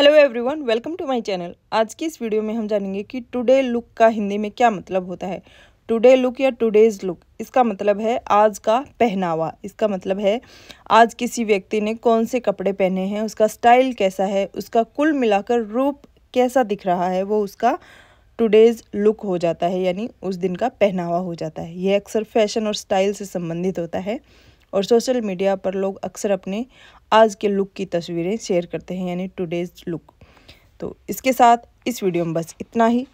hello everyone welcome to my channel आज की इस वीडियो में हम जानेंगे कि टुडे लुक का हिंदी में क्या मतलब होता है टुडे लुक या टुडेज़ लुक इसका मतलब है आज का पहनावा इसका मतलब है आज किसी व्यक्ति ने कौन से कपड़े पहने हैं उसका स्टाइल कैसा है उसका कुल मिलाकर रूप कैसा दिख रहा है वो उसका टुडेज़ लुक हो जाता है यानी उस दिन का पहनावा हो जाता है यह अक्सर फैशन और स्टाइल से संबंधित होता है और सोशल मीडिया पर लोग अक्सर अपने आज के लुक की तस्वीरें शेयर करते हैं यानी टुडेज़ लुक तो इसके साथ इस वीडियो में बस इतना ही